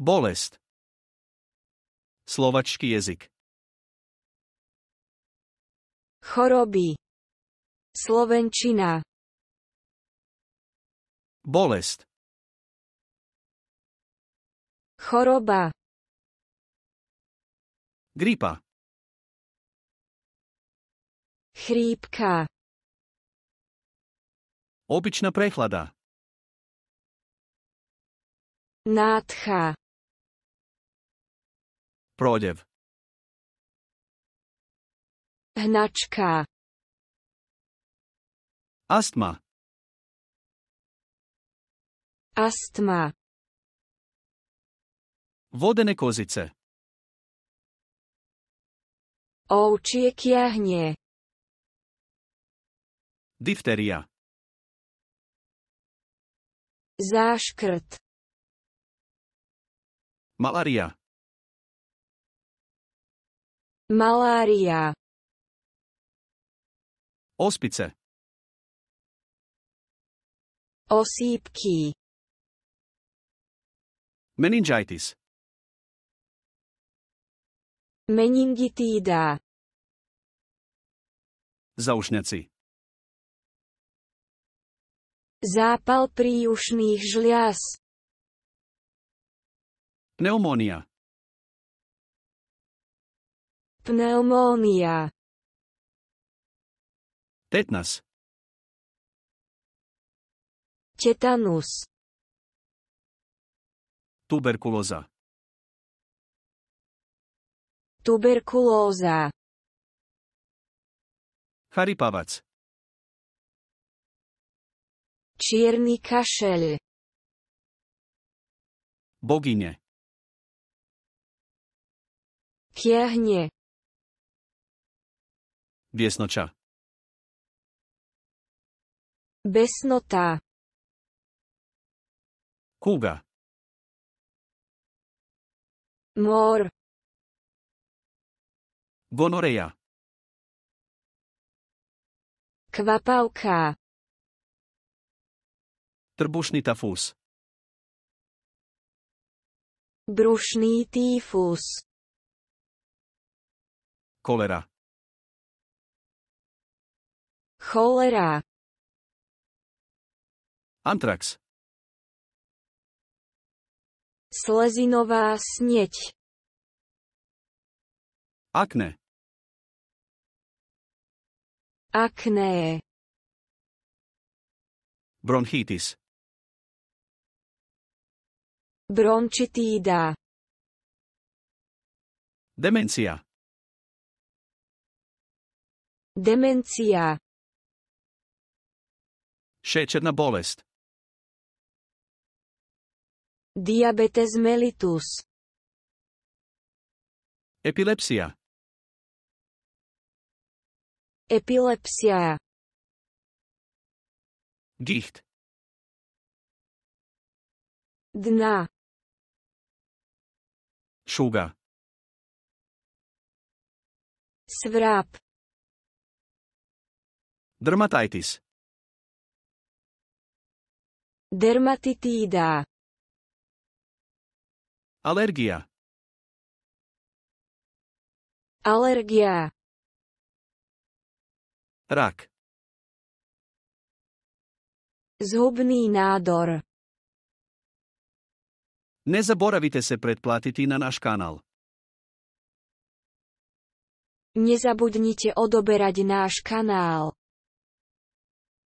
Bolest. Slovačky jazyk. Choroby. Slovenčina. Bolest. Choroba. Gripa. Chrípka. Obyčná prechlada. Nádcha. Prodev. Hnačka. Astma. Astma. Vodené kozice. Ovčie kiahne. Difteria. Záškrt. Malarija. Malária. Ospice. Osýpky. Meningitis. Meningitída. Zaušňaci. Zápal príušných žlias. Pneumónia. Pneumónia. Tetnas. Tetanus. Tuberkulóza. Tuberkulóza. Charipavac. Čierny kašel. Bogine. Kiahne. Biesnoća. Besnota. Kuga. Mor. Gonoreja. Kvapavka. Trbušný tafus. Brušný týfus. Kolera. Cholera. Antrax. Slezinová snieť. Akne. Akné. Bronchitis. Bronchitída. Demencia. Demencia. Šećerna bolest. Diabetes mellitus. Epilepsija. Epilepsija. Gicht. Dna. Šuga. Svrap. Dermatitis. Dermatitída. Alergia. Alergia. Rak. Zhubný nádor. Nezaboravite se predplatiti na náš kanál. Nezabudnite odoberať náš kanál.